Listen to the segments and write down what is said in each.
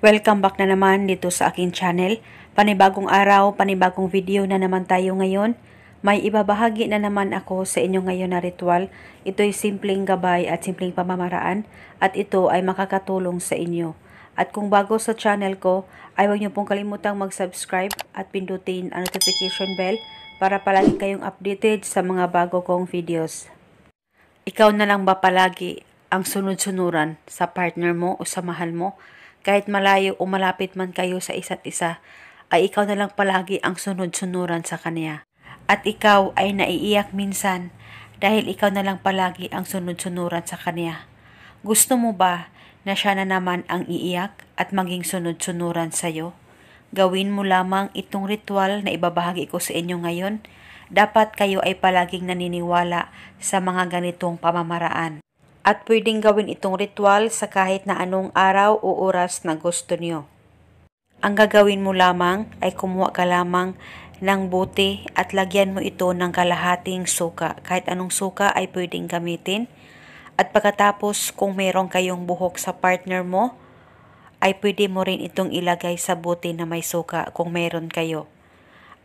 Welcome back na naman dito sa akin channel. Panibagong araw, panibagong video na naman tayo ngayon. May ibabahagi na naman ako sa inyo ngayon na ritual. Ito'y simpleng gabay at simpleng pamamaraan at ito ay makakatulong sa inyo. At kung bago sa channel ko, ay huwag niyo pong kalimutang mag-subscribe at pindutin ang notification bell para palagi kayong updated sa mga bago kong videos. Ikaw na lang ba palagi ang sunod-sunuran sa partner mo o sa mahal mo? Kahit malayo o malapit man kayo sa isa't isa, ay ikaw na lang palagi ang sunod-sunuran sa Kanya. At ikaw ay naiiyak minsan dahil ikaw na lang palagi ang sunod-sunuran sa Kanya. Gusto mo ba na siya na naman ang iiyak at maging sunod-sunuran sa iyo? Gawin mo lamang itong ritual na ibabahagi ko sa inyo ngayon. Dapat kayo ay palaging naniniwala sa mga ganitong pamamaraan at pwedeng gawin itong ritual sa kahit na anong araw o oras na gusto niyo. Ang gagawin mo lamang ay kumuha ka lamang ng buti at lagyan mo ito ng kalahating suka. Kahit anong suka ay pwedeng gamitin. At pagkatapos kung meron kayong buhok sa partner mo, ay pwede mo rin itong ilagay sa buti na may suka kung meron kayo.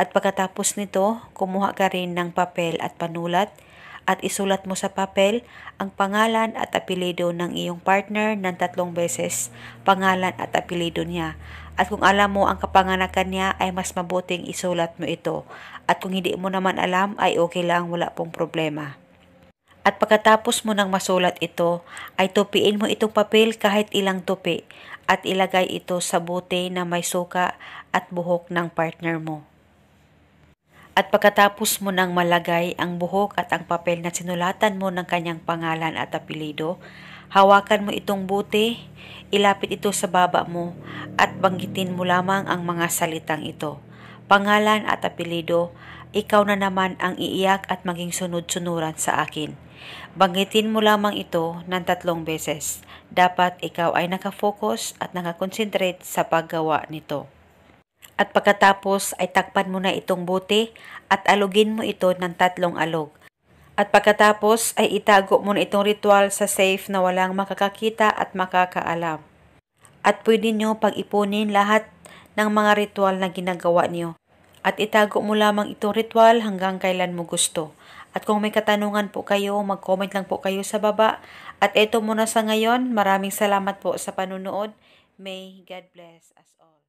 At pagkatapos nito, kumuha ka rin ng papel at panulat at isulat mo sa papel ang pangalan at apelido ng iyong partner ng tatlong beses, pangalan at apelido niya. At kung alam mo ang kapanganakan niya ay mas mabuting isulat mo ito. At kung hindi mo naman alam ay okay lang wala pong problema. At pagkatapos mo nang masulat ito, ay tupiin mo itong papel kahit ilang tupi at ilagay ito sa bote na may suka at buhok ng partner mo. At pagkatapos mo nang malagay ang buhok at ang papel na sinulatan mo ng kanyang pangalan at apelido, hawakan mo itong buti, ilapit ito sa baba mo, at banggitin mo lamang ang mga salitang ito. Pangalan at apelido, ikaw na naman ang iiyak at maging sunod-sunuran sa akin. Banggitin mo lamang ito ng tatlong beses. Dapat ikaw ay nakafocus at nakakonsentrate sa paggawa nito. At pagkatapos ay takpan mo na itong bote at alugin mo ito ng tatlong alog. At pagkatapos ay itago mo na itong ritual sa safe na walang makakakita at makakaalam. At pwede nyo pag-ipunin lahat ng mga ritual na ginagawa niyo. At itago mo lamang itong ritual hanggang kailan mo gusto. At kung may katanungan po kayo, mag-comment lang po kayo sa baba. At eto muna sa ngayon, maraming salamat po sa panunood. May God bless us all.